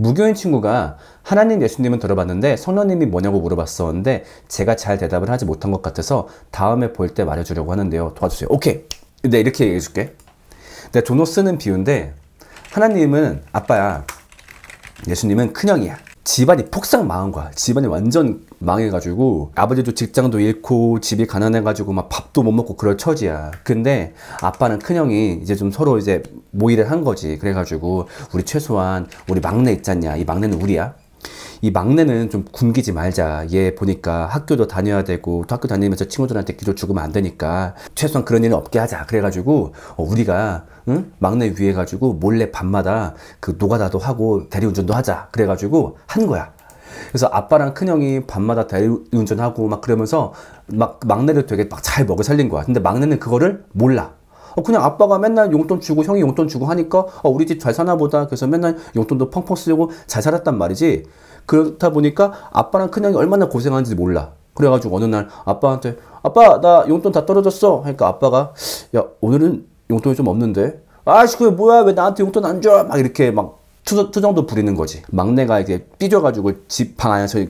무교인 친구가 하나님 예수님은 들어봤는데 성령님이 뭐냐고 물어봤었는데 제가 잘 대답을 하지 못한 것 같아서 다음에 볼 때 말해주려고 하는데요. 도와주세요. 오케이. 네, 이렇게 얘기해줄게. 네, 조노 쓰는 비유인데 하나님은 아빠야. 예수님은 큰형이야. 집안이 폭삭 망한 거야. 집안이 완전 망해가지고 아버지도 직장도 잃고 집이 가난해가지고 막 밥도 못 먹고 그럴 처지야. 근데 아빠는 큰형이 이제 좀 서로 이제 모의를 한 거지. 그래가지고 우리 최소한 우리 막내 있잖냐. 이 막내는 우리야. 이 막내는 좀 굶기지 말자. 얘 보니까 학교도 다녀야 되고 학교 다니면서 친구들한테 기도 죽으면 안 되니까 최소한 그런 일은 없게 하자. 그래가지고 어, 우리가 응? 막내 위해 가지고 몰래 밤마다 그 노가다도 하고 대리운전도 하자. 그래가지고 한 거야. 그래서 아빠랑 큰형이 밤마다 대리운전하고 막 그러면서 막 막내를 되게 막 잘 먹여 살린 거야. 근데 막내는 그거를 몰라. 어, 그냥 아빠가 맨날 용돈 주고 형이 용돈 주고 하니까 어, 우리 집 잘 사나 보다. 그래서 맨날 용돈도 펑펑 쓰고 잘 살았단 말이지. 그렇다 보니까 아빠랑 큰형이 얼마나 고생하는지 몰라. 그래가지고 어느 날 아빠한테 아빠 나 용돈 다 떨어졌어. 그러니까 아빠가 야 오늘은 용돈이 좀 없는데. 아씨 그게 뭐야 왜 나한테 용돈 안 줘? 막 이렇게 막 투정, 도 부리는 거지. 막내가 이제 삐져가지고 집 방 안에서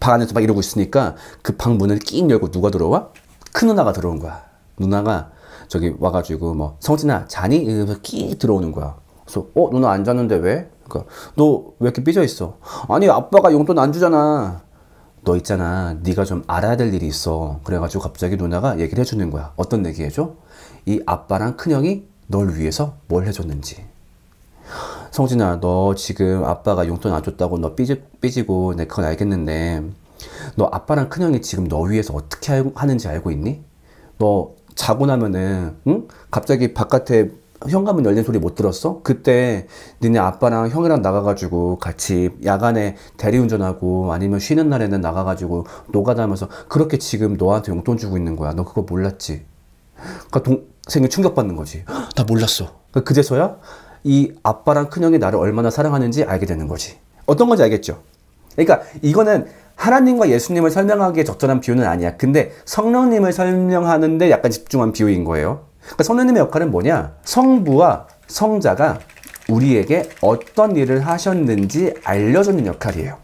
방 안에서 막 이러고 있으니까 그 방 문을 끼낑 열고 누가 들어와? 큰 누나가 들어온 거야. 누나가 저기 와가지고 뭐 성진아 자니? 이러면서 끼 들어오는 거야. 그래서 어 누나 안 자는데 왜? 그러니까 너 왜 이렇게 삐져 있어? 아니 아빠가 용돈 안 주잖아. 너 있잖아 네가 좀 알아야 될 일이 있어. 그래가지고 갑자기 누나가 얘기를 해주는 거야. 어떤 얘기 해줘? 이 아빠랑 큰형이 널 위해서 뭘 해줬는지. 성진아 너 지금 아빠가 용돈 안 줬다고 너 삐지, 삐지고 내 네, 그건 알겠는데 너 아빠랑 큰형이 지금 너 위해서 어떻게 하는지 알고 있니? 너 자고 나면은 응? 갑자기 바깥에 현관문 열린 소리 못 들었어? 그때 니네 아빠랑 형이랑 나가가지고 같이 야간에 대리운전하고 아니면 쉬는 날에는 나가가지고 노가다면서 하 그렇게 지금 너한테 용돈 주고 있는 거야. 너 그거 몰랐지? 그러니까 동생이 충격받는 거지. 나 몰랐어. 그러니까 그제서야 이 아빠랑 큰형이 나를 얼마나 사랑하는지 알게 되는 거지. 어떤 건지 알겠죠? 그러니까 이거는 하나님과 예수님을 설명하기에 적절한 비유는 아니야. 근데 성령님을 설명하는데 약간 집중한 비유인 거예요. 그러니까 성령님의 역할은 뭐냐? 성부와 성자가 우리에게 어떤 일을 하셨는지 알려주는 역할이에요.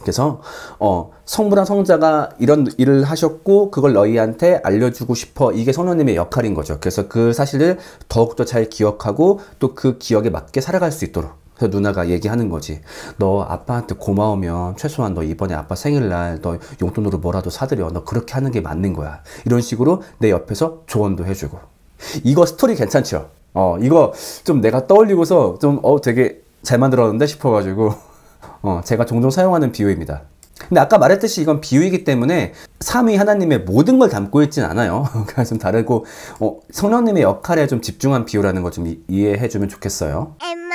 그래서 어, 성부랑 성자가 이런 일을 하셨고 그걸 너희한테 알려주고 싶어 이게 성령님의 역할인 거죠. 그래서 그 사실을 더욱더 잘 기억하고 또 그 기억에 맞게 살아갈 수 있도록 그래서 누나가 얘기하는 거지. 너 아빠한테 고마우면 최소한 너 이번에 아빠 생일날 너 용돈으로 뭐라도 사드려. 너 그렇게 하는 게 맞는 거야. 이런 식으로 내 옆에서 조언도 해주고. 이거 스토리 괜찮죠? 어, 이거 좀 내가 떠올리고서 좀, 어, 되게 잘 만들었는데 싶어가지고, 어, 제가 종종 사용하는 비유입니다. 근데 아까 말했듯이 이건 비유이기 때문에 삼위 하나님의 모든 걸 담고 있진 않아요. 그러니까 좀 다르고, 어, 성령님의 역할에 좀 집중한 비유라는 걸 좀 이해해 주면 좋겠어요. 엠.